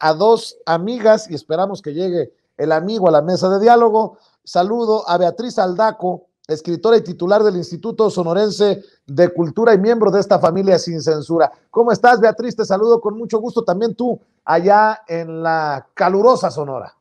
a dos amigas y esperamos que llegue el amigo a la mesa de diálogo. Saludo a Beatriz Aldaco, escritora y titular del Instituto Sonorense de Cultura y miembro de esta familia sin censura. ¿Cómo estás, Beatriz? Te saludo con mucho gusto también tú allá en la calurosa Sonora.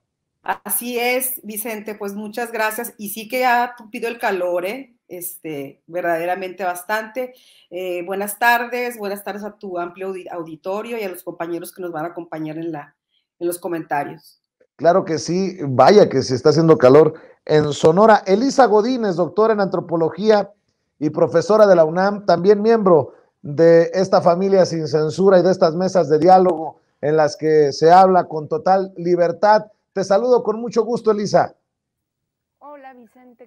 Así es, Vicente, pues muchas gracias. Y sí que ha tupido el calor, ¿eh? este, verdaderamente bastante. Eh, buenas tardes, buenas tardes a tu amplio auditorio y a los compañeros que nos van a acompañar en, la, en los comentarios. Claro que sí, vaya que se está haciendo calor en Sonora. Elisa Godínez, doctora en antropología y profesora de la UNAM, también miembro de esta familia sin censura y de estas mesas de diálogo en las que se habla con total libertad. Te saludo con mucho gusto, Elisa.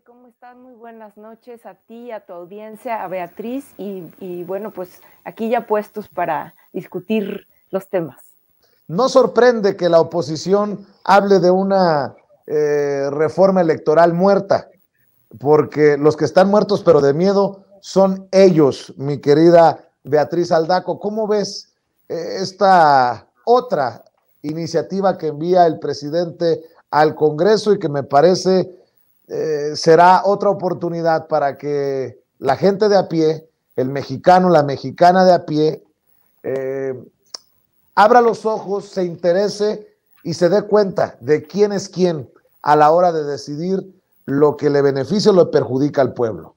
¿cómo están? Muy buenas noches a ti, a tu audiencia, a Beatriz y, bueno, pues aquí ya puestos para discutir los temas. No sorprende que la oposición hable de una eh, reforma electoral muerta, porque los que están muertos pero de miedo son ellos, mi querida Beatriz Aldaco. ¿Cómo ves eh, esta otra iniciativa que envía el presidente al Congreso y que me parece eh, será otra oportunidad para que la gente de a pie, el mexicano, la mexicana de a pie, eh, abra los ojos, se interese y se dé cuenta de quién es quién a la hora de decidir lo que le beneficia o le perjudica al pueblo.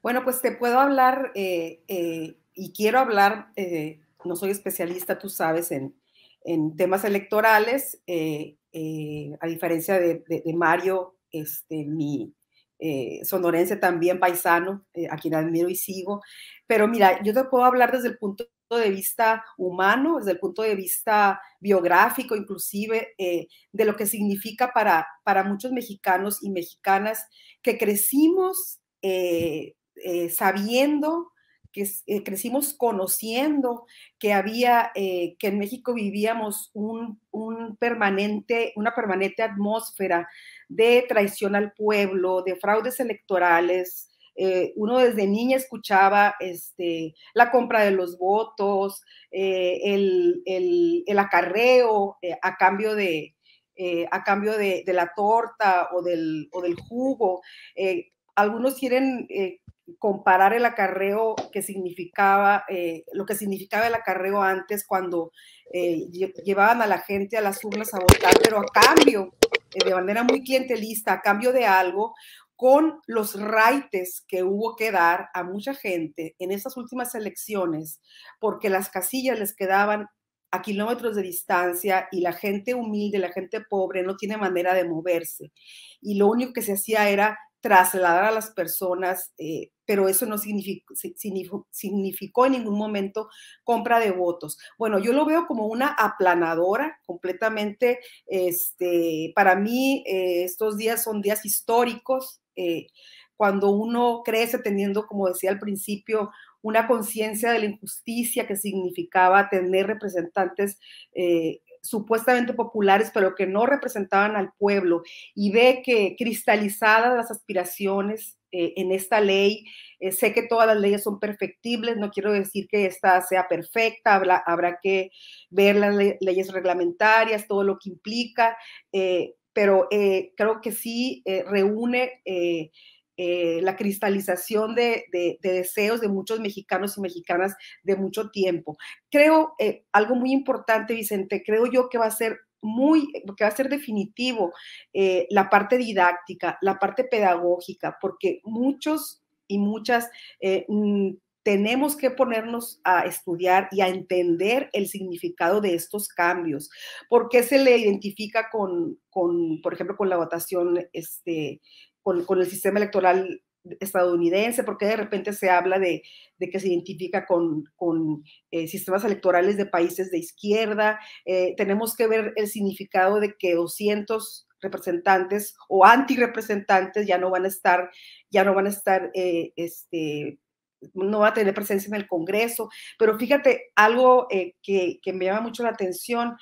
Bueno, pues te puedo hablar eh, y quiero hablar, no soy especialista, tú sabes, en, en temas electorales, eh, a diferencia de, Mario, este, mi eh, sonorense también, paisano, eh, a quien admiro y sigo. Pero mira, yo te puedo hablar desde el punto de vista humano, desde el punto de vista biográfico, inclusive, de lo que significa para, para muchos mexicanos y mexicanas que crecimos sabiendo eh, crecimos conociendo que había, eh, que en México vivíamos un, permanente, una permanente atmósfera de traición al pueblo, de fraudes electorales. Eh, uno desde niña escuchaba este, la compra de los votos, el, el, acarreo a cambio de, a cambio de, la torta o del, del jugo. algunos quieren comparar el acarreo que significaba, eh, lo que significaba el acarreo antes cuando eh, llevaban a la gente a las urnas a votar, pero a cambio, eh, de manera muy clientelista, a cambio de algo, con los raites que hubo que dar a mucha gente en estas últimas elecciones, porque las casillas les quedaban a kilómetros de distancia y la gente humilde, la gente pobre no tiene manera de moverse. Y lo único que se hacía era trasladar a las personas, eh, pero eso no significó, en ningún momento compra de votos. Bueno, yo lo veo como una aplanadora completamente, este, para mí eh, estos días son días históricos, eh, cuando uno crece teniendo, como decía al principio, una conciencia de la injusticia que significaba tener representantes supuestamente populares, pero que no representaban al pueblo, y ve que cristalizadas las aspiraciones eh, en esta ley, eh, sé que todas las leyes son perfectibles, no quiero decir que esta sea perfecta, habrá que ver las leyes reglamentarias, todo lo que implica, eh, pero creo que sí reúne eh, la cristalización de, deseos de muchos mexicanos y mexicanas de mucho tiempo. Creo eh, algo muy importante, Vicente, creo yo que va a ser muy, que va a ser definitivo eh, la parte didáctica, la parte pedagógica, porque muchos y muchas mm, tenemos que ponernos a estudiar y a entender el significado de estos cambios. porque se le identifica con, por ejemplo, con la votación este, con, el sistema electoral estadounidense, porque de repente se habla de, que se identifica con, eh, sistemas electorales de países de izquierda. Eh, tenemos que ver el significado de que 200 representantes o antirepresentantes ya no van a estar, ya no van a estar, eh, este, no va a tener presencia en el Congreso. Pero fíjate, algo que, me llama mucho la atención,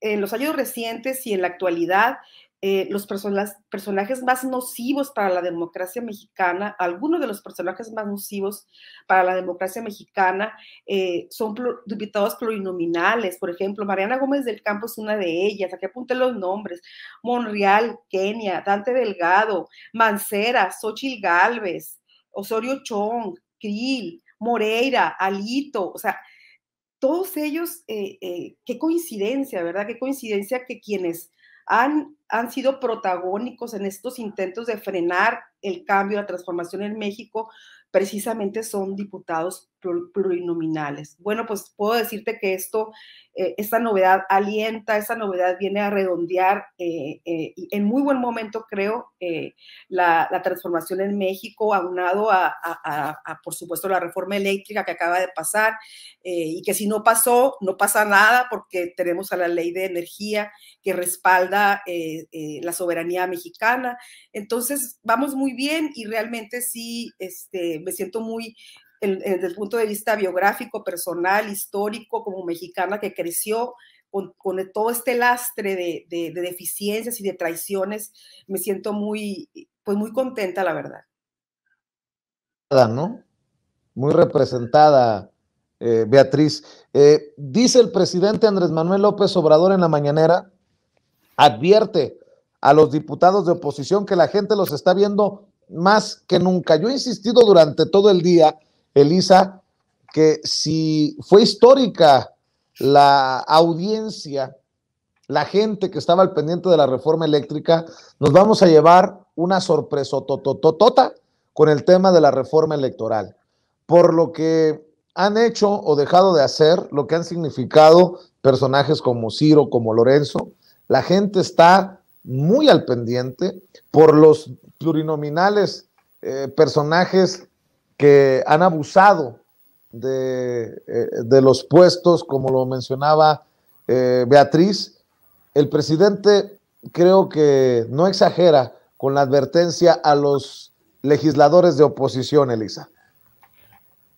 en los años recientes y en la actualidad, eh, los personajes más nocivos para la democracia mexicana, algunos de los personajes más nocivos para la democracia mexicana eh, son diputados plurinominales, por ejemplo, Mariana Gómez del Campo es una de ellas, aquí apunté los nombres, Monreal, Kenia, Dante Delgado, Mancera, Xochil Gálvez, Osorio Chong, Krill, Moreira, Alito, o sea, todos ellos, eh, qué coincidencia, ¿verdad? Qué coincidencia que quienes han, sido protagónicos en estos intentos de frenar el cambio, la transformación en México, precisamente son diputados plurinominales. Bueno, pues puedo decirte que esto, eh, esta novedad alienta, esta novedad viene a redondear eh, eh, en muy buen momento, creo, la, transformación en México, aunado a, por supuesto, la reforma eléctrica que acaba de pasar y que si no pasó, no pasa nada porque tenemos a la ley de energía que respalda la soberanía mexicana. Entonces, vamos muy bien y realmente sí, este, me siento muy eh, desde el punto de vista biográfico, personal, histórico, como mexicana que creció con, todo este lastre de, deficiencias y de traiciones, me siento muy, pues muy contenta, la verdad. ¿No? Muy representada, eh, Beatriz. Eh, dice el presidente Andrés Manuel López Obrador en la mañanera, advierte a los diputados de oposición que la gente los está viendo más que nunca. Yo he insistido durante todo el día Elisa, que si fue histórica la audiencia, la gente que estaba al pendiente de la reforma eléctrica, nos vamos a llevar una sorpresa con el tema de la reforma electoral, por lo que han hecho o dejado de hacer, lo que han significado personajes como Ciro, como Lorenzo. La gente está muy al pendiente por los plurinominales eh, personajes que han abusado eh, de, los puestos, como lo mencionaba eh, Beatriz. El presidente creo que no exagera con la advertencia a los legisladores de oposición, Elisa.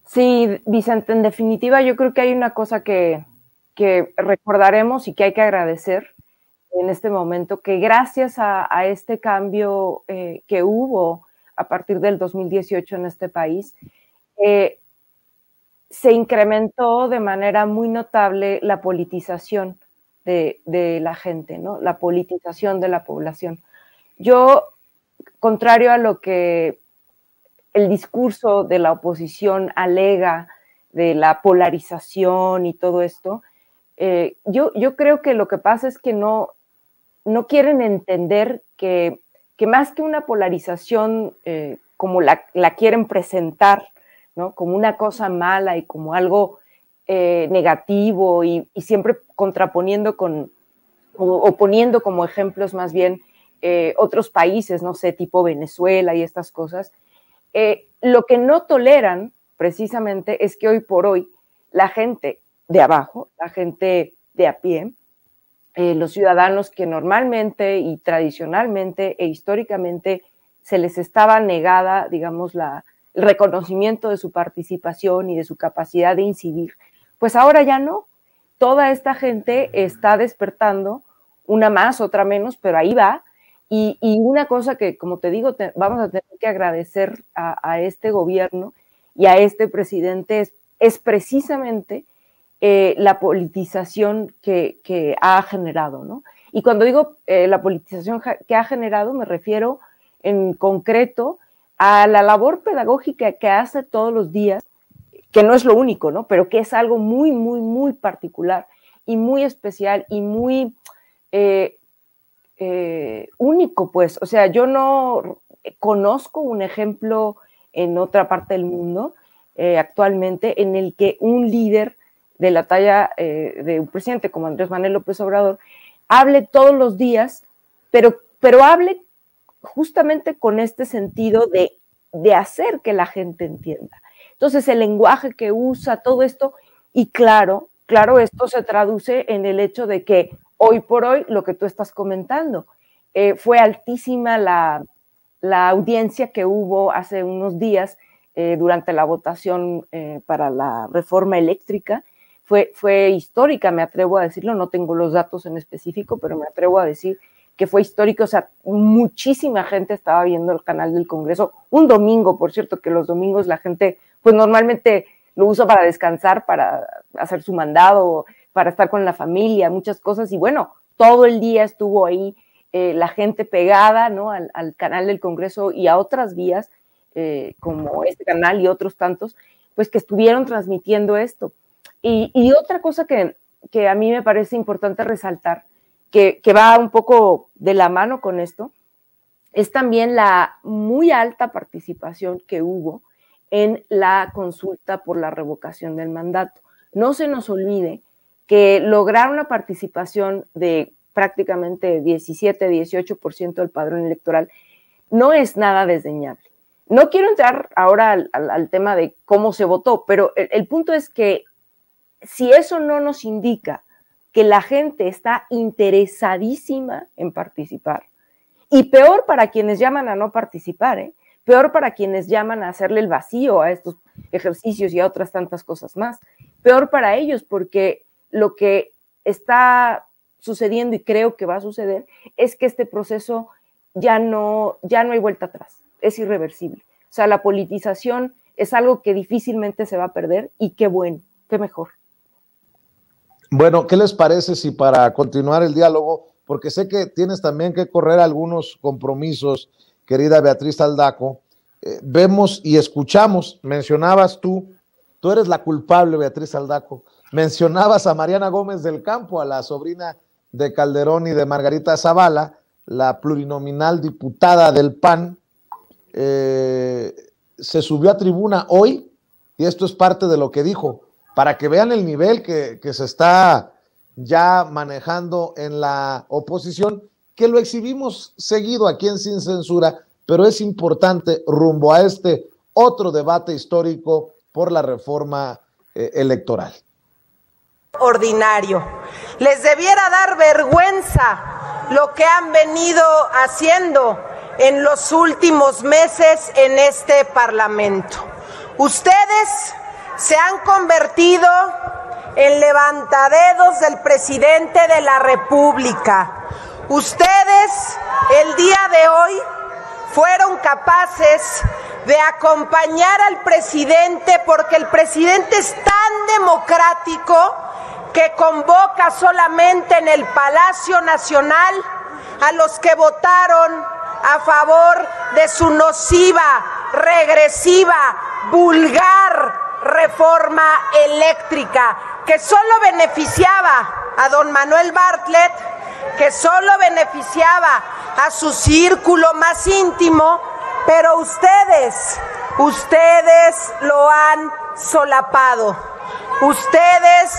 Sí, Vicente, en definitiva yo creo que hay una cosa que, recordaremos y que hay que agradecer en este momento, que gracias a, este cambio eh, que hubo a partir del 2018 en este país, eh, se incrementó de manera muy notable la politización de, la gente, ¿no? La politización de la población. Yo, contrario a lo que el discurso de la oposición alega de la polarización y todo esto, eh, yo, yo creo que lo que pasa es que no, no quieren entender que que más que una polarización eh, como la, la, quieren presentar, ¿no? como una cosa mala y como algo eh, negativo y, siempre contraponiendo con, o, poniendo como ejemplos más bien eh, otros países, no sé, tipo Venezuela y estas cosas, lo que no toleran precisamente es que hoy por hoy la gente de abajo, la gente de a pie, eh, los ciudadanos que normalmente y tradicionalmente e históricamente se les estaba negada, digamos, la, el reconocimiento de su participación y de su capacidad de incidir. Pues ahora ya no. Toda esta gente está despertando, una más, otra menos, pero ahí va. Y, una cosa que, como te digo, vamos a tener que agradecer a, este gobierno y a este presidente es, es precisamente eh, la politización que, ha generado, ¿no? Y cuando digo eh, la politización que ha generado, me refiero en concreto a la labor pedagógica que hace todos los días, que no es lo único, ¿no? Pero que es algo muy, muy, muy particular y muy especial y muy eh, único, pues. O sea, yo no conozco un ejemplo en otra parte del mundo actualmente en el que un líder de la talla eh, de un presidente como Andrés Manuel López Obrador, hable todos los días, pero, pero hable justamente con este sentido de, de hacer que la gente entienda. Entonces, el lenguaje que usa, todo esto, y claro, claro, esto se traduce en el hecho de que hoy por hoy, lo que tú estás comentando, eh, fue altísima la, audiencia que hubo hace unos días eh, durante la votación para la reforma eléctrica fue, histórica, me atrevo a decirlo, no tengo los datos en específico, pero me atrevo a decir que fue histórico, o sea, muchísima gente estaba viendo el canal del Congreso, un domingo, por cierto, que los domingos la gente, pues normalmente lo usa para descansar, para hacer su mandado, para estar con la familia, muchas cosas, y bueno, todo el día estuvo ahí eh, la gente pegada, ¿no? Al, canal del Congreso y a otras vías, eh, como este canal y otros tantos, pues que estuvieron transmitiendo esto. Y, otra cosa que, a mí me parece importante resaltar, que, va un poco de la mano con esto, es también la muy alta participación que hubo en la consulta por la revocación del mandato. No se nos olvide que lograr una participación de prácticamente 17, 18% del padrón electoral no es nada desdeñable. No quiero entrar ahora al, tema de cómo se votó, pero el punto es que si eso no nos indica que la gente está interesadísima en participar, y peor para quienes llaman a no participar, ¿eh? peor para quienes llaman a hacerle el vacío a estos ejercicios y a otras tantas cosas más, peor para ellos porque lo que está sucediendo y creo que va a suceder es que este proceso ya no, ya no hay vuelta atrás, es irreversible. O sea, la politización es algo que difícilmente se va a perder y qué bueno, qué mejor. Bueno, ¿qué les parece si para continuar el diálogo, porque sé que tienes también que correr algunos compromisos, querida Beatriz Aldaco, eh, vemos y escuchamos, mencionabas tú, tú eres la culpable, Beatriz Aldaco, mencionabas a Mariana Gómez del Campo, a la sobrina de Calderón y de Margarita Zavala, la plurinominal diputada del PAN, eh, se subió a tribuna hoy y esto es parte de lo que dijo para que vean el nivel que, se está ya manejando en la oposición, que lo exhibimos seguido aquí en Sin Censura, pero es importante rumbo a este otro debate histórico por la reforma eh, electoral. Ordinario. Les debiera dar vergüenza lo que han venido haciendo en los últimos meses en este Parlamento. Ustedes se han convertido en levantadedos del presidente de la República. Ustedes el día de hoy fueron capaces de acompañar al presidente porque el presidente es tan democrático que convoca solamente en el Palacio Nacional a los que votaron a favor de su nociva, regresiva, vulgar, reforma eléctrica que solo beneficiaba a don Manuel Bartlett, que solo beneficiaba a su círculo más íntimo, pero ustedes, ustedes lo han solapado. Ustedes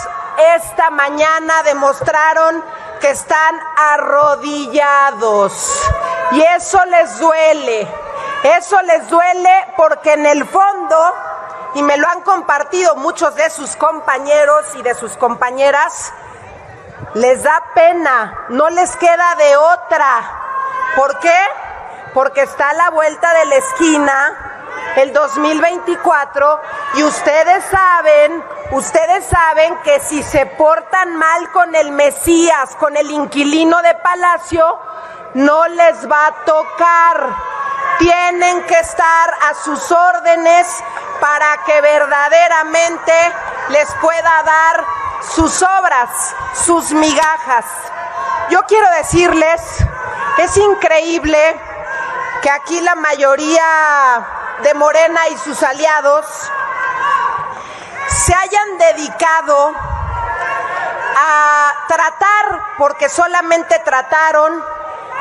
esta mañana demostraron que están arrodillados y eso les duele. Eso les duele porque en el fondo y me lo han compartido muchos de sus compañeros y de sus compañeras, les da pena, no les queda de otra. ¿Por qué? Porque está a la vuelta de la esquina el 2024 y ustedes saben, ustedes saben que si se portan mal con el Mesías, con el inquilino de Palacio, no les va a tocar. Tienen que estar a sus órdenes para que verdaderamente les pueda dar sus obras, sus migajas. Yo quiero decirles, es increíble que aquí la mayoría de Morena y sus aliados se hayan dedicado a tratar, porque solamente trataron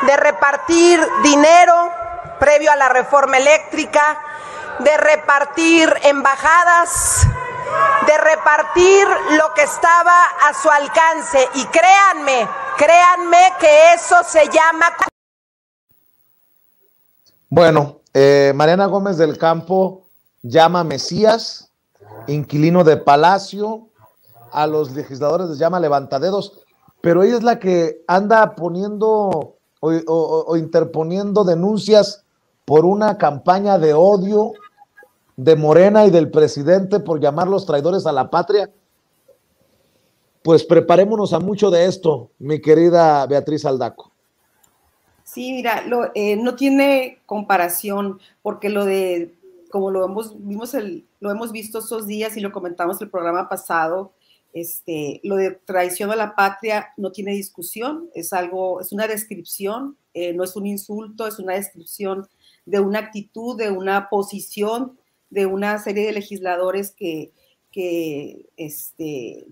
de repartir dinero previo a la reforma eléctrica, de repartir embajadas, de repartir lo que estaba a su alcance. Y créanme, créanme que eso se llama... Bueno, eh, Mariana Gómez del Campo llama Mesías, inquilino de Palacio, a los legisladores les llama levantadedos, pero ella es la que anda poniendo o, o, interponiendo denuncias por una campaña de odio de Morena y del presidente por llamar los traidores a la patria, pues preparémonos a mucho de esto, mi querida Beatriz Aldaco. Sí, mira, eh, no tiene comparación, porque lo de, como lo hemos, vimos el, lo hemos visto esos días y lo comentamos el programa pasado, este, lo de traición a la patria no tiene discusión, es algo, es una descripción, eh, no es un insulto, es una descripción de una actitud, de una posición de una serie de legisladores que, este,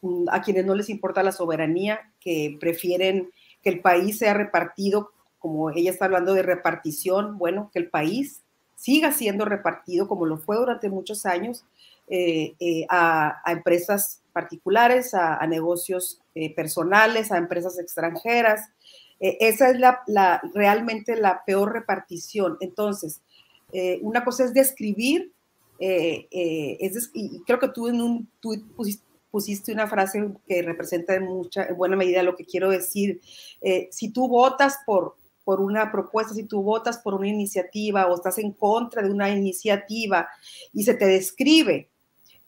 mm, a quienes no les importa la soberanía, que prefieren que el país sea repartido, como ella está hablando de repartición, bueno, que el país siga siendo repartido como lo fue durante muchos años eh, eh, a, empresas particulares, a, negocios eh, personales, a empresas extranjeras. esa es realmente la peor repartición. Entonces, eh, una cosa es describir, eh, eh, y creo que tú en un pusiste, una frase que representa en, mucha, en buena medida lo que quiero decir. si tú votas por, por una propuesta, si tú votas por una iniciativa o estás en contra de una iniciativa y se te describe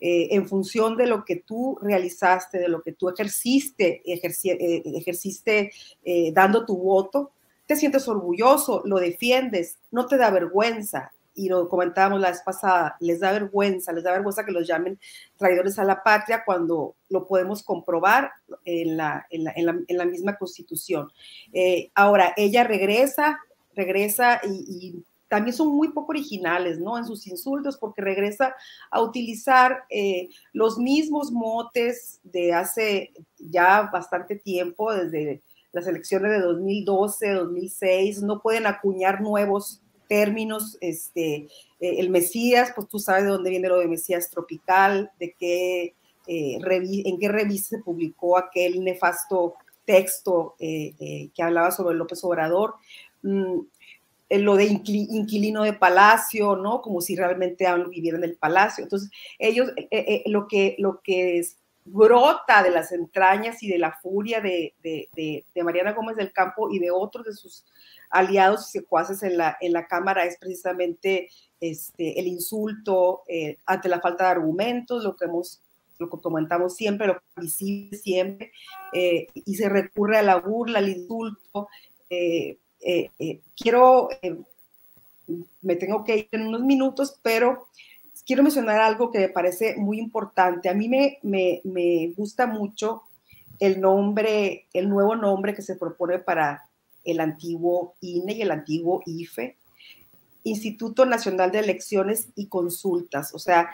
en función de lo que tú realizaste, de lo que tú ejerciste, ejerciste dando tu voto, te sientes orgulloso, lo defiendes, no te da vergüenza. Y lo comentábamos la vez pasada, les da vergüenza, les da vergüenza que los llamen traidores a la patria cuando lo podemos comprobar en la, en la, misma constitución. Eh, ahora, ella regresa, regresa y, también son muy poco originales, ¿no? En sus insultos, porque regresa a utilizar eh, los mismos motes de hace ya bastante tiempo, desde las elecciones de 2012, 2006, no pueden acuñar nuevos términos, este, eh, el Mesías, pues tú sabes de dónde viene lo de Mesías tropical, de qué, eh, en qué revista se publicó aquel nefasto texto eh, que hablaba sobre López Obrador, mm, lo de inquilino de palacio, ¿no? Como si realmente vivieran en el palacio. Entonces, ellos, lo, que, lo que es, brota de las entrañas y de la furia de, de, de, Mariana Gómez del Campo y de otros de sus aliados y secuaces en la, en la Cámara es precisamente este, el insulto eh, ante la falta de argumentos, lo que hemos lo que comentamos siempre, lo que siempre, eh, y se recurre a la burla, al insulto. Eh, quiero, me tengo que ir en unos minutos, pero quiero mencionar algo que me parece muy importante. A mí me, gusta mucho el nombre, el nuevo nombre que se propone para el antiguo INE y el antiguo IFE, Instituto Nacional de Elecciones y Consultas. O sea,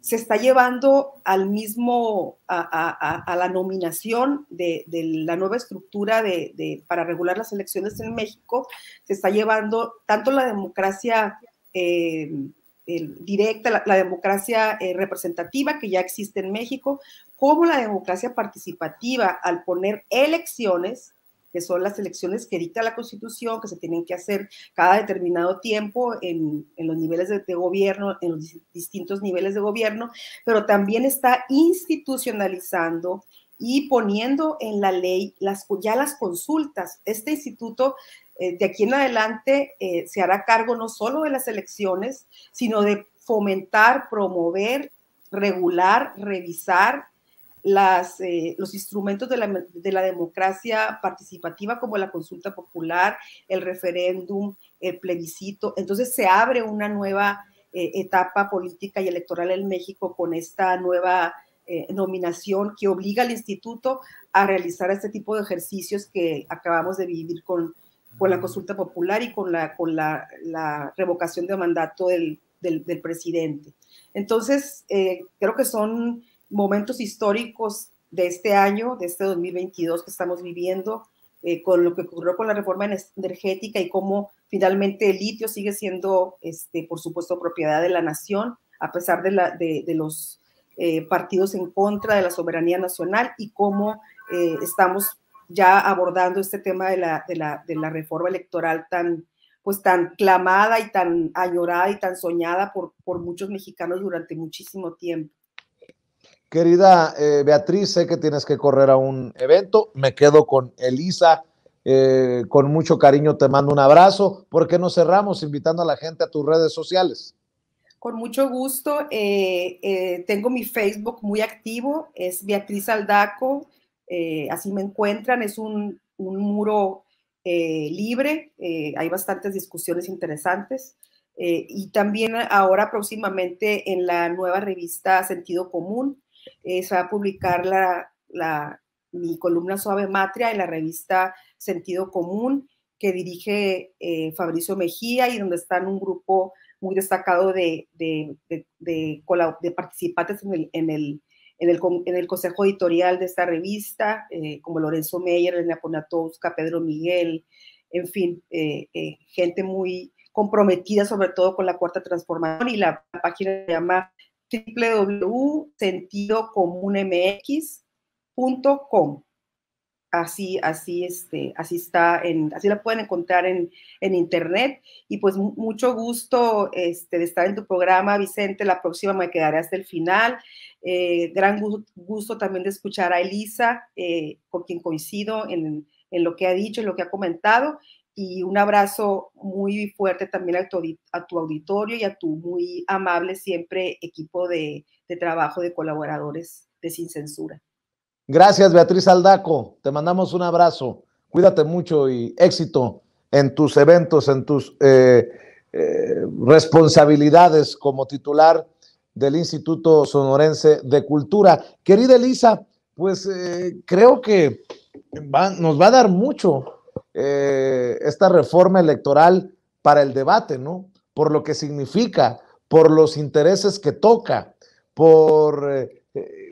se está llevando al mismo, a, la nominación de, la nueva estructura de, para regular las elecciones en México, se está llevando tanto la democracia eh, directa, la, democracia eh, representativa que ya existe en México, como la democracia participativa al poner elecciones que son las elecciones que dicta la Constitución, que se tienen que hacer cada determinado tiempo en, los niveles de, gobierno, en los distintos niveles de gobierno, pero también está institucionalizando y poniendo en la ley las, ya las consultas. Este instituto eh, de aquí en adelante eh, se hará cargo no solo de las elecciones, sino de fomentar, promover, regular, revisar eh, los instrumentos de la, democracia participativa como la consulta popular, el referéndum, el plebiscito. Entonces se abre una nueva etapa política y electoral en México con esta nueva nominación que obliga al instituto a realizar este tipo de ejercicios que acabamos de vivir con con la consulta popular y con la, con la, revocación de mandato del, presidente. Entonces, eh, creo que son momentos históricos de este año, de este 2022 que estamos viviendo, eh, con lo que ocurrió con la reforma energética y cómo finalmente el litio sigue siendo, este, por supuesto, propiedad de la nación, a pesar de, la, de, los eh, partidos en contra de la soberanía nacional y cómo estamos ya abordando este tema de la, de la, de la reforma electoral tan, pues tan clamada y tan añorada y tan soñada por, por muchos mexicanos durante muchísimo tiempo. Querida eh, Beatriz, sé que tienes que correr a un evento. Me quedo con Elisa. Eh, con mucho cariño te mando un abrazo. ¿Por qué no cerramos invitando a la gente a tus redes sociales? Con mucho gusto. Eh, tengo mi Facebook muy activo. Es Beatriz Aldaco. Eh, así me encuentran, es un, muro eh, libre, eh, hay bastantes discusiones interesantes. y también ahora próximamente en la nueva revista Sentido Común se va a publicar la, la, mi columna Suave Matria en la revista Sentido Común que dirige Fabricio Mejía y donde están un grupo muy destacado de, de, participantes en el en el, en el consejo editorial de esta revista, eh, como Lorenzo Meyer, Elena Ponatowska, Pedro Miguel, en fin, eh, eh, gente muy comprometida sobre todo con la cuarta transformación y la, página se llama www.sentidocomunmx.com. Así, así, este, así está, en, así la pueden encontrar en, en internet. Y pues mucho gusto este, de estar en tu programa, Vicente. La próxima me quedaré hasta el final. Eh, gran gusto también de escuchar a Elisa, eh, con quien coincido en, lo que ha dicho, en lo que ha comentado. Y un abrazo muy fuerte también a tu, a tu auditorio y a tu muy amable siempre equipo de, trabajo de colaboradores de Sin Censura. Gracias, Beatriz Aldaco. Te mandamos un abrazo. Cuídate mucho y éxito en tus eventos, en tus eh, responsabilidades como titular del Instituto Sonorense de Cultura. Querida Elisa, pues eh, creo que nos va a dar mucho eh, esta reforma electoral para el debate, ¿no? Por lo que significa, por los intereses que toca, por, eh,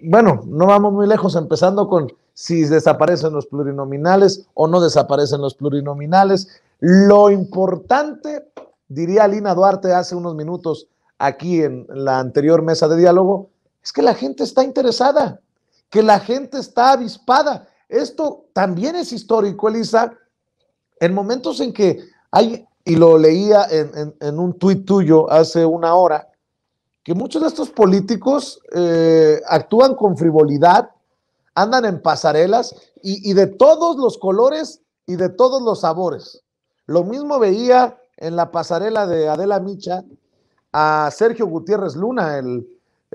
bueno, no vamos muy lejos, empezando con si desaparecen los plurinominales o no desaparecen los plurinominales. Lo importante, diría Lina Duarte hace unos minutos, aquí en la anterior mesa de diálogo, es que la gente está interesada, que la gente está avispada. Esto también es histórico, Elisa. En momentos en que hay, y lo leía en, un tuit tuyo hace una hora, que muchos de estos políticos eh, actúan con frivolidad, andan en pasarelas y, y de todos los colores y de todos los sabores. Lo mismo veía en la pasarela de Adela Micha, a Sergio Gutiérrez Luna, el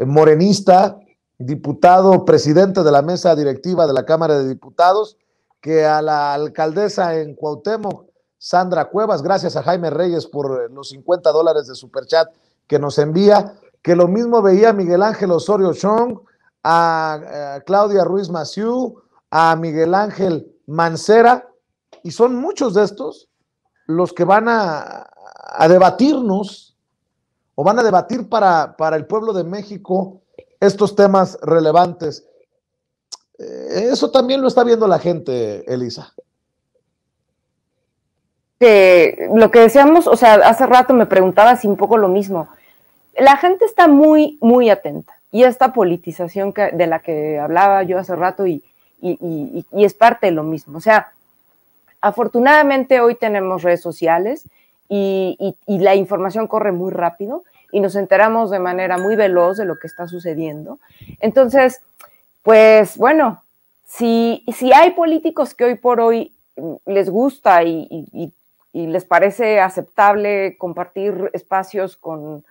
morenista, diputado, presidente de la mesa directiva de la Cámara de Diputados, que a la alcaldesa en Cuauhtémoc, Sandra Cuevas, gracias a Jaime Reyes por eh, los 50 dólares de superchat que nos envía, que lo mismo veía Miguel Ángel Osorio Chong, a, eh, Claudia Ruiz Maciú, a Miguel Ángel Mancera, y son muchos de estos los que van a debatirnos o van a debatir para, el pueblo de México estos temas relevantes. Eh, eso también lo está viendo la gente, Elisa. lo que decíamos, o sea, hace rato me preguntabas un poco lo mismo. La gente está muy, muy atenta y esta politización de la que hablaba yo hace rato y, es parte de lo mismo. O sea, afortunadamente hoy tenemos redes sociales y la información corre muy rápido y nos enteramos de manera muy veloz de lo que está sucediendo. Entonces, pues bueno, si, si hay políticos que hoy por hoy les gusta y, les parece aceptable compartir espacios con,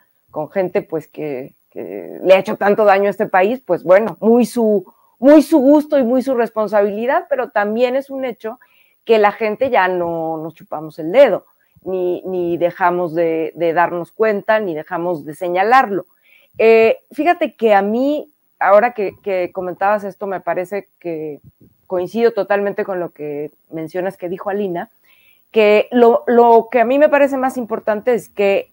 gente pues que, que, le ha hecho tanto daño a este país, pues bueno, muy su, muy su gusto y muy su responsabilidad, pero también es un hecho que la gente ya no nos chupamos el dedo ni, dejamos de, darnos cuenta, ni dejamos de señalarlo. Eh, fíjate que a mí, ahora que, comentabas esto, me parece que coincido totalmente con lo que mencionas que dijo Alina, que lo, lo, que a mí me parece más importante es que,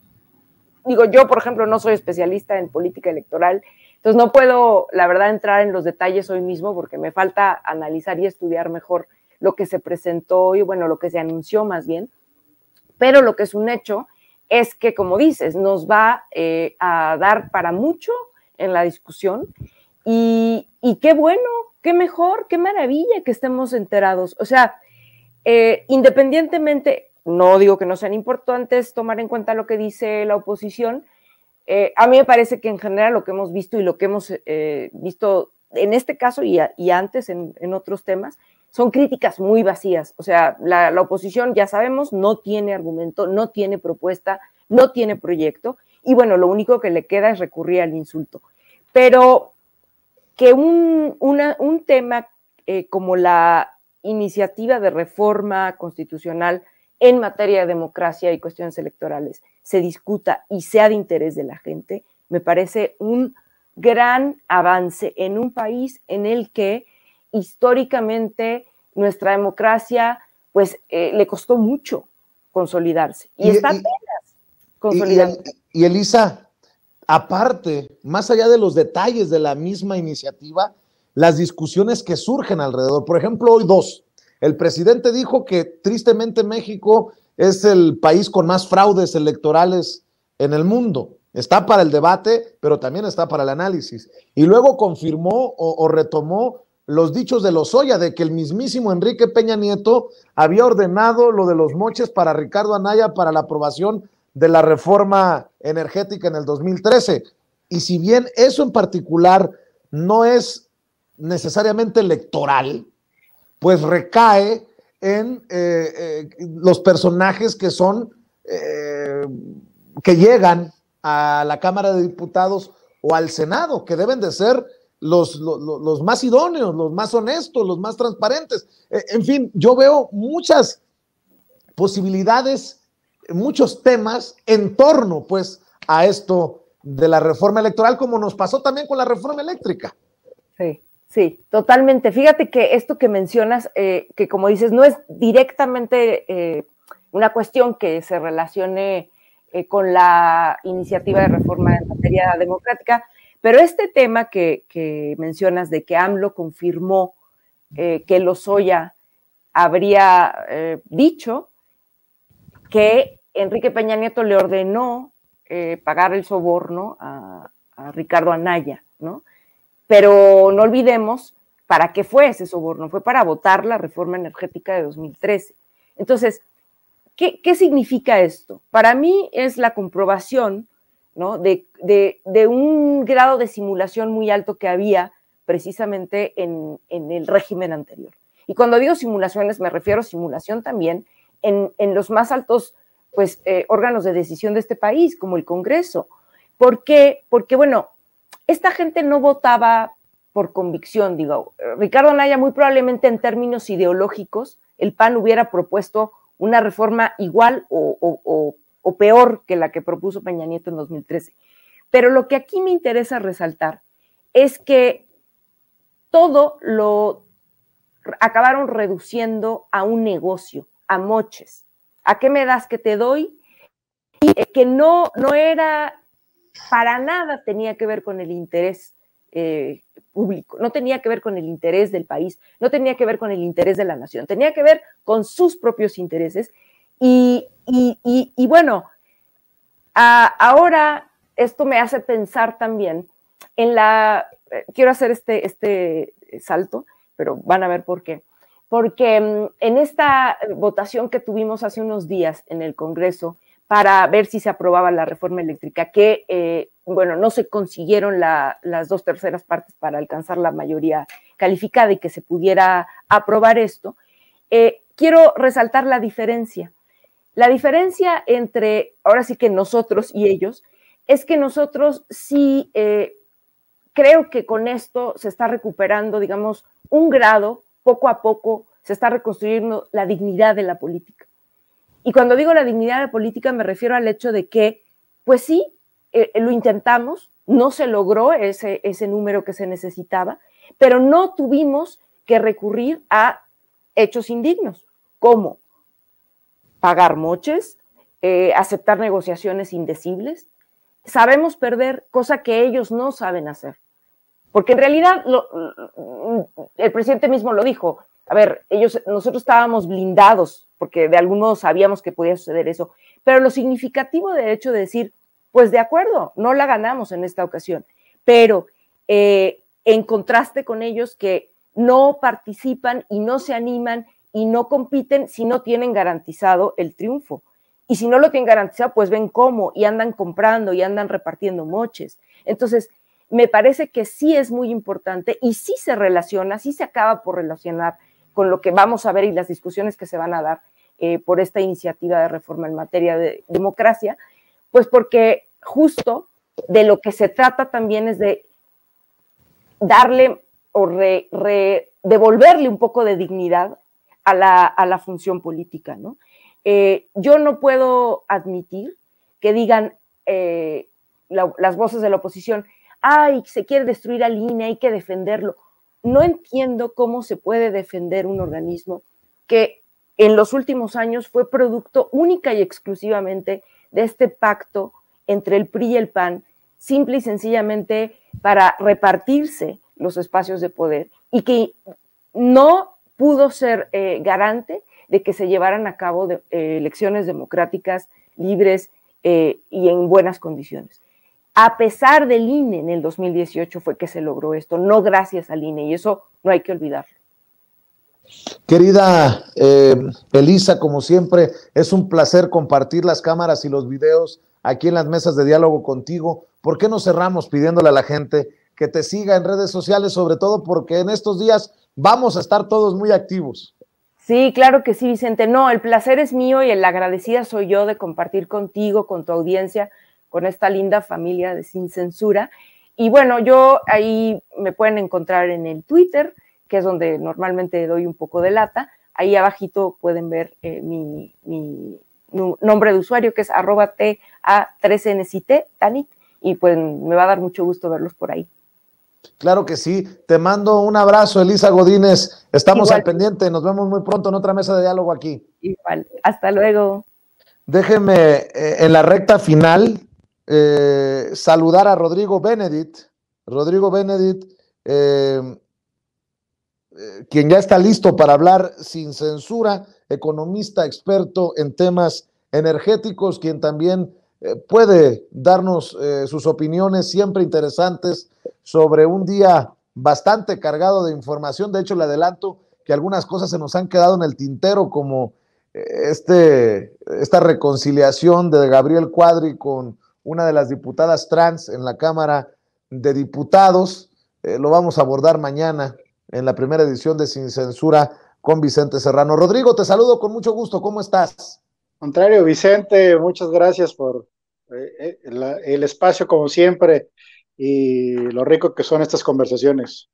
digo, yo, por ejemplo, no soy especialista en política electoral, entonces no puedo, la verdad, entrar en los detalles hoy mismo porque me falta analizar y estudiar mejor lo que se presentó y, bueno, lo que se anunció más bien pero lo que es un hecho es que, como dices, nos va eh, a dar para mucho en la discusión y, qué bueno, qué mejor, qué maravilla que estemos enterados. O sea, eh, independientemente, no digo que no sean importantes tomar en cuenta lo que dice la oposición, eh, a mí me parece que en general lo que hemos visto y lo que hemos visto en este caso y, antes en otros temas son críticas muy vacías. O sea, la, oposición, ya sabemos, no tiene argumento, no tiene propuesta, no tiene proyecto. Y bueno, lo único que le queda es recurrir al insulto. Pero que un, tema eh, como la iniciativa de reforma constitucional en materia de democracia y cuestiones electorales se discuta y sea de interés de la gente, me parece un gran avance en un país en el que históricamente nuestra democracia pues eh, le costó mucho consolidarse y, está e- apenas consolidando. Y, Elisa, aparte, más allá de los detalles de la misma iniciativa, las discusiones que surgen alrededor, por ejemplo, hoy dos, el presidente dijo que tristemente México es el país con más fraudes electorales en el mundo. Está para el debate, pero también está para el análisis. Y luego confirmó o retomó los dichos de los de que el mismísimo Enrique Peña Nieto había ordenado lo de los moches para Ricardo Anaya para la aprobación de la reforma energética en el 2013. Y si bien eso en particular no es necesariamente electoral, pues recae en eh, eh, los personajes que son, eh, que llegan a la Cámara de Diputados o al Senado, que deben de ser los, los, más idóneos, los más honestos, los más transparentes. Eh, en fin, yo veo muchas posibilidades, muchos temas en torno pues a esto de la reforma electoral, como nos pasó también con la reforma eléctrica. Sí. Sí, totalmente. Fíjate que esto que mencionas, eh, que como dices, no es directamente eh, una cuestión que se relacione con la iniciativa de reforma en materia democrática, pero este tema que, mencionas de que AMLO confirmó que eh, que Lozoya habría eh, dicho que Enrique Peña Nieto le ordenó eh, pagar el soborno a, Ricardo Anaya, ¿no? Pero no olvidemos para qué fue ese soborno, fue para votar la reforma energética de 2013. Entonces, qué significa esto? Para mí es la comprobación de, un grado de simulación muy alto que había precisamente en, el régimen anterior. Y cuando digo simulaciones, me refiero a simulación también en, los más altos pues, eh, órganos de decisión de este país, como el Congreso. ¿Por qué? Porque, bueno, esta gente no votaba por convicción, digo, Ricardo Naya muy probablemente en términos ideológicos, el PAN hubiera propuesto una reforma igual o o peor que la que propuso Peña Nieto en 2013. Pero lo que aquí me interesa resaltar es que todo lo acabaron reduciendo a un negocio, a moches. ¿A qué me das que te doy? Y eh, que no, no era para nada tenía que ver con el interés eh, público, no tenía que ver con el interés del país, no tenía que ver con el interés de la nación, tenía que ver con sus propios intereses y y, bueno, ahora esto me hace pensar también en la, eh, quiero hacer este, este salto, pero van a ver por qué. Porque mm, en esta votación que tuvimos hace unos días en el Congreso para ver si se aprobaba la reforma eléctrica, que, eh, bueno, no se consiguieron las dos terceras partes para alcanzar la mayoría calificada y que se pudiera aprobar esto, eh, quiero resaltar la diferencia la diferencia entre, ahora sí que nosotros y ellos, es que nosotros sí eh, creo que con esto se está recuperando, digamos, un grado, poco a poco se está reconstruyendo la dignidad de la política. Y cuando digo la dignidad de la política me refiero al hecho de que, pues sí, eh, eh, lo intentamos, no se logró ese, ese número que se necesitaba, pero no tuvimos que recurrir a hechos indignos, como pagar moches, eh, aceptar negociaciones indecibles. Sabemos perder, cosa que ellos no saben hacer. Porque en realidad mm, el presidente mismo lo dijo. A ver, ellos, nosotros estábamos blindados, porque de algún modo sabíamos que podía suceder eso. Pero lo significativo del hecho de decir, pues de acuerdo, no la ganamos en esta ocasión. Pero eh, en contraste con ellos que no participan y no se animan y no compiten si no tienen garantizado el triunfo. Y si no lo tienen garantizado, pues ven cómo y andan comprando y andan repartiendo moches. Entonces, me parece que sí es muy importante y sí se relaciona, sí se acaba por relacionar con lo que vamos a ver y las discusiones que se van a dar eh, por esta iniciativa de reforma en materia de democracia, pues porque justo de lo que se trata también es de darle o devolverle un poco de dignidad a la, función política, ¿no? Eh, yo no puedo admitir que digan eh, las voces de la oposición, ay, se quiere destruir al INE, hay que defenderlo. No entiendo cómo se puede defender un organismo que en los últimos años fue producto única y exclusivamente de este pacto entre el PRI y el PAN, simple y sencillamente para repartirse los espacios de poder y que no pudo ser eh, garante de que se llevaran a cabo eh, elecciones democráticas libres eh, y en buenas condiciones. A pesar del INE en el 2018 fue que se logró esto, no gracias al INE, y eso no hay que olvidarlo. Querida Elisa, como siempre, es un placer compartir las cámaras y los videos aquí en las mesas de diálogo contigo. ¿Por qué no cerramos pidiéndole a la gente que te siga en redes sociales, sobre todo porque en estos días vamos a estar todos muy activos. Sí, claro que sí, Vicente. No, el placer es mío y el agradecida soy yo de compartir contigo, con tu audiencia, con esta linda familia de Sin Censura. Y bueno, yo ahí me pueden encontrar en el Twitter, que es donde normalmente doy un poco de lata. Ahí abajito pueden ver eh, mi, nombre de usuario, que es arroba a 3 nct Tanit, y pues me va a dar mucho gusto verlos por ahí. Claro que sí. Te mando un abrazo, Elisa Godínez. Estamos al pendiente. Nos vemos muy pronto en otra mesa de diálogo aquí. Igual. Hasta luego. Déjeme eh, en la recta final eh, saludar a Rodrigo Benedict. Rodrigo Benedict, eh, quien ya está listo para hablar sin censura, economista experto en temas energéticos, quien también eh, puede darnos eh, sus opiniones siempre interesantes sobre un día bastante cargado de información. De hecho, le adelanto que algunas cosas se nos han quedado en el tintero, como eh, este, esta reconciliación de Gabriel Cuadri con una de las diputadas trans en la Cámara de Diputados. lo vamos a abordar mañana en la primera edición de Sin Censura con Vicente Serrano. Rodrigo, te saludo con mucho gusto. ¿Cómo estás? Contrario, Vicente, muchas gracias por eh, eh, el, espacio como siempre y lo rico que son estas conversaciones.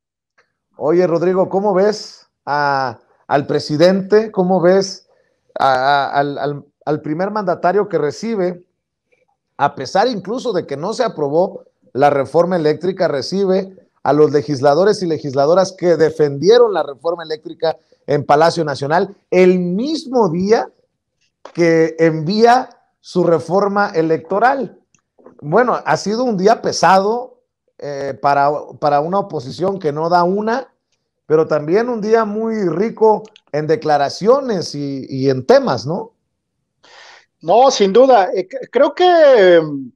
Oye, Rodrigo, ¿cómo ves al presidente? ¿Cómo ves al, primer mandatario que recibe? A pesar incluso de que no se aprobó la reforma eléctrica, recibe a los legisladores y legisladoras que defendieron la reforma eléctrica en Palacio Nacional el mismo día que envía su reforma electoral. Bueno, ha sido un día pesado eh, para, una oposición que no da una, pero también un día muy rico en declaraciones y en temas, ¿no? No, sin duda. Eh, creo que em,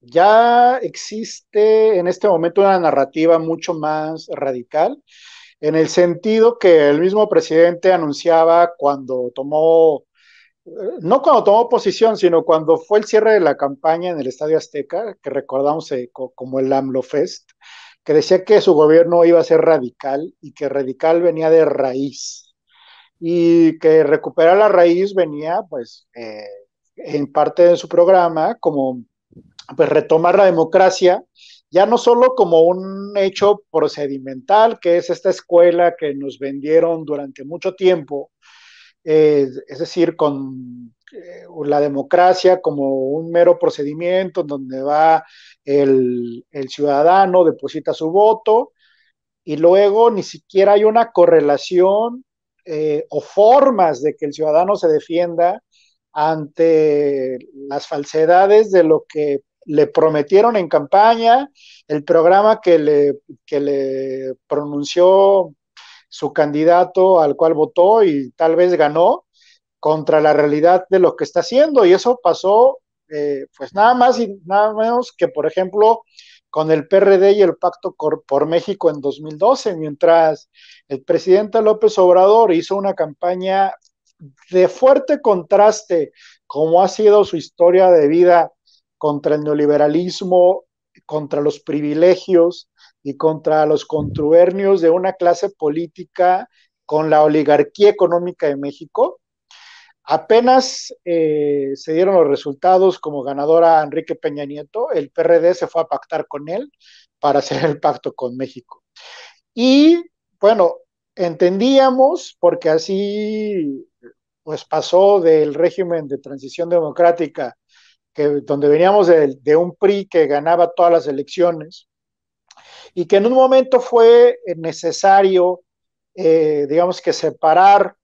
ya existe en este momento una narrativa mucho más radical, en el sentido que el mismo presidente anunciaba cuando tomó no cuando tomó posición, sino cuando fue el cierre de la campaña en el Estadio Azteca, que recordamos eh, como el AMLO Fest, que decía que su gobierno iba a ser radical y que radical venía de raíz y que recuperar la raíz venía pues eh, en parte de su programa como pues retomar la democracia ya no solo como un hecho procedimental que es esta escuela que nos vendieron durante mucho tiempo es decir, con eh, la democracia como un mero procedimiento donde va el, ciudadano, deposita su voto y luego ni siquiera hay una correlación eh, o formas de que el ciudadano se defienda ante las falsedades de lo que le prometieron en campaña, el programa que le, que le pronunció su candidato al cual votó y tal vez ganó contra la realidad de lo que está haciendo. Y eso pasó, eh, pues nada más y nada menos que, por ejemplo, con el PRD y el Pacto por México en 2012, mientras el presidente López Obrador hizo una campaña de fuerte contraste, como ha sido su historia de vida contra el neoliberalismo, contra los privilegios, y contra los contubernios de una clase política con la oligarquía económica de México. Apenas eh, se dieron los resultados como ganadora Enrique Peña Nieto, el PRD se fue a pactar con él para hacer el pacto con México. Y bueno, entendíamos, porque así pues pasó del régimen de transición democrática, que, donde veníamos de un PRI que ganaba todas las elecciones, y que en un momento fue eh, necesario, eh, digamos que separar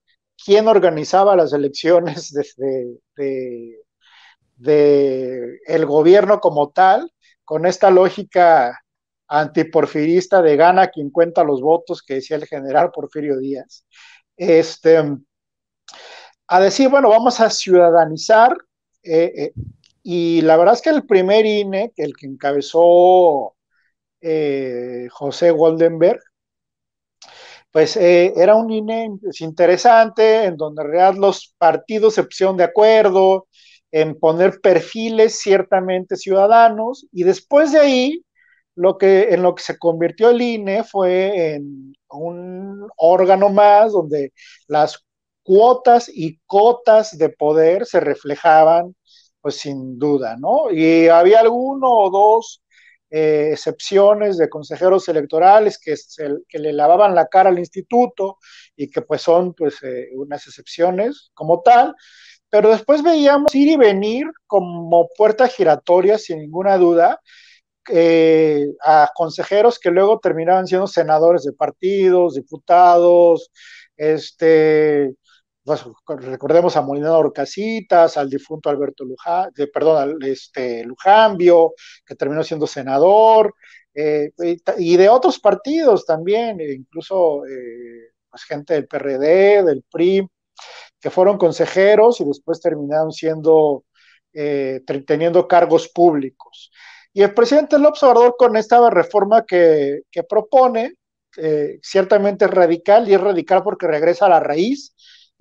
quién organizaba las elecciones desde el gobierno como tal, con esta lógica antiporfirista de gana quien cuenta los votos que decía el general Porfirio Díaz, este, a decir, bueno, vamos a ciudadanizar, eh, y la verdad es que el primer INE, el que encabezó eh, José Goldenberg, pues eh, era un INE interesante en donde en los partidos se pusieron de acuerdo en poner perfiles ciertamente ciudadanos y después de ahí lo que, en lo que se convirtió el INE fue en un órgano más donde las cuotas y cotas de poder se reflejaban, pues sin duda, ¿no? Y había alguno o dos eh, excepciones de consejeros electorales que, le lavaban la cara al instituto y que pues son pues eh, unas excepciones como tal, pero después veíamos ir y venir como puerta giratoria sin ninguna duda eh, a consejeros que luego terminaban siendo senadores de partidos, diputados, este, recordemos a Molina Orcasitas, al difunto Alberto Luján, eh, perdón, este, Lujambio, que terminó siendo senador, eh, y, de otros partidos también, e incluso eh, pues, gente del PRD, del PRI, que fueron consejeros y después terminaron siendo, teniendo cargos públicos. Y el presidente López Obrador con esta reforma que, que propone, ciertamente es radical, y es radical porque regresa a la raíz,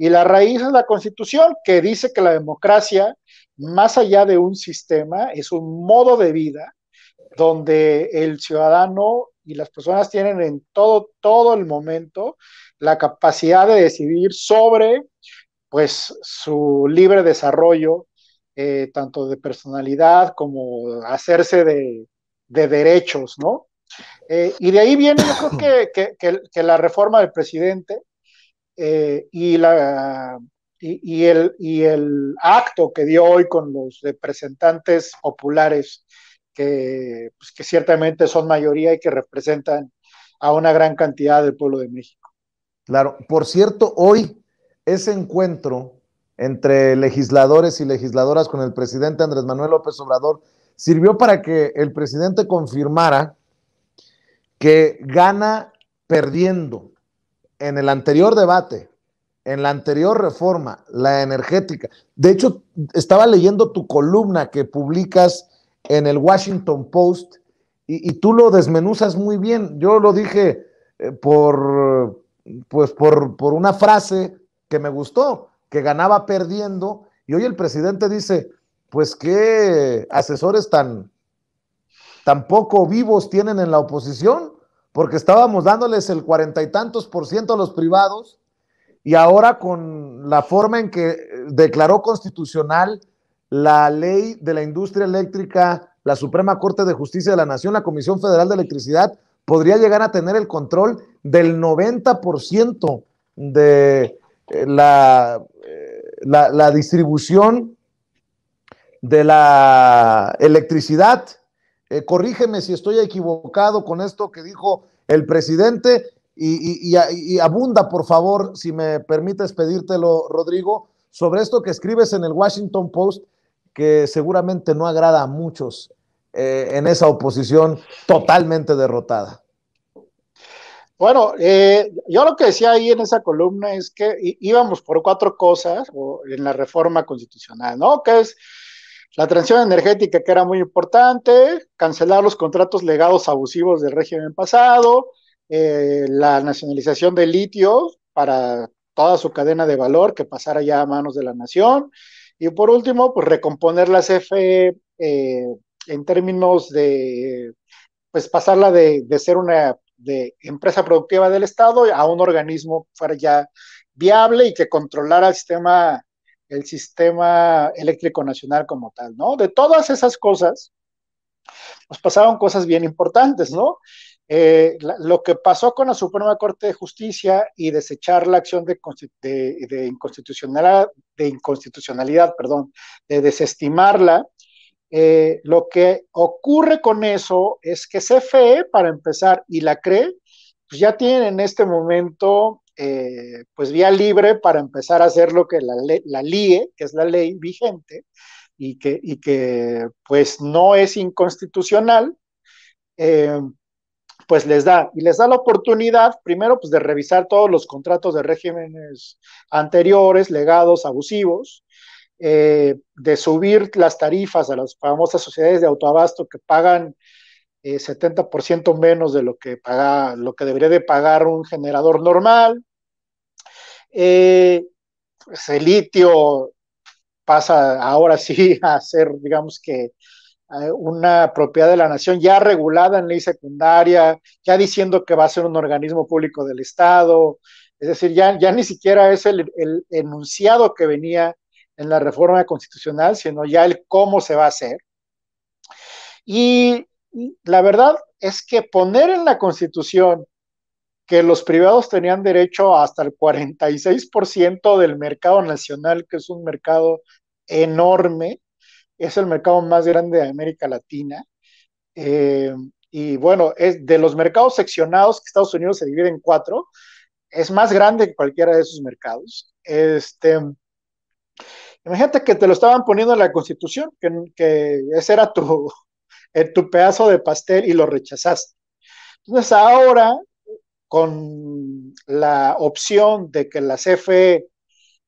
y la raíz es la constitución, que dice que la democracia, más allá de un sistema, es un modo de vida donde el ciudadano y las personas tienen en todo, todo el momento la capacidad de decidir sobre pues su libre desarrollo, eh, tanto de personalidad como hacerse de, derechos, ¿no? Eh, y de ahí viene, yo creo que, la reforma del presidente, eh, y, la, y, el, y el acto que dio hoy con los representantes populares, que, pues, que ciertamente son mayoría y que representan a una gran cantidad del pueblo de México. Claro, por cierto, hoy ese encuentro entre legisladores y legisladoras con el presidente Andrés Manuel López Obrador sirvió para que el presidente confirmara que gana perdiendo en el anterior debate, en la anterior reforma, la energética. De hecho, estaba leyendo tu columna que publicas en el Washington Post y, tú lo desmenuzas muy bien. Yo lo dije eh, por, pues por, una frase que me gustó, que ganaba perdiendo y hoy el presidente dice, pues qué asesores tan, tan poco vivos tienen en la oposición porque estábamos dándoles el cuarenta y tantos por ciento a los privados y ahora con la forma en que declaró constitucional la ley de la industria eléctrica, la Suprema Corte de Justicia de la Nación, la Comisión Federal de Electricidad, podría llegar a tener el control del 90% de eh, la, de eh, la distribución de la electricidad eh, corrígeme si estoy equivocado con esto que dijo el presidente y, abunda, por favor, si me permites pedírtelo, Rodrigo, sobre esto que escribes en el Washington Post, que seguramente no agrada a muchos eh, en esa oposición totalmente derrotada. Bueno, eh, yo lo que decía ahí en esa columna es que íbamos por cuatro cosas en la reforma constitucional, ¿no? Que es la transición energética, que era muy importante, cancelar los contratos legados abusivos del régimen pasado, eh, la nacionalización del litio para toda su cadena de valor que pasara ya a manos de la nación. Y por último, pues recomponer la CFE eh, en términos de, pues pasarla de, ser una de empresa productiva del Estado a un organismo fuera ya viable y que controlara el sistema el sistema eléctrico nacional como tal, ¿no? De todas esas cosas, nos pasaron cosas bien importantes, ¿no? Eh, lo que pasó con la Suprema Corte de Justicia y desechar la acción de, inconstitucionalidad, perdón, de desestimarla, eh, lo que ocurre con eso es que CFE, para empezar, y la cree, pues ya tienen en este momento eh, pues vía libre para empezar a hacer lo que la, LIE, e, que es la ley vigente, y que, que pues no es inconstitucional, eh, pues les da, y les da la oportunidad, primero, pues de revisar todos los contratos de regímenes anteriores, legados, abusivos, eh, de subir las tarifas a las famosas sociedades de autoabasto que pagan 70% menos de lo que, paga, lo que debería de pagar un generador normal, eh, pues el litio pasa ahora sí a ser, digamos que, eh, una propiedad de la nación ya regulada en ley secundaria, ya diciendo que va a ser un organismo público del Estado, es decir, ya, ya ni siquiera es el, el enunciado que venía en la reforma constitucional, sino ya el cómo se va a hacer. Y la verdad es que poner en la constitución que los privados tenían derecho hasta el 46% del mercado nacional, que es un mercado enorme, es el mercado más grande de América Latina. Eh, y bueno, es de los mercados seccionados que Estados Unidos se divide en cuatro, es más grande que cualquiera de esos mercados. Este, imagínate que te lo estaban poniendo en la Constitución, que, ese era tu, tu pedazo de pastel y lo rechazaste. Entonces ahora con la opción de que la CFE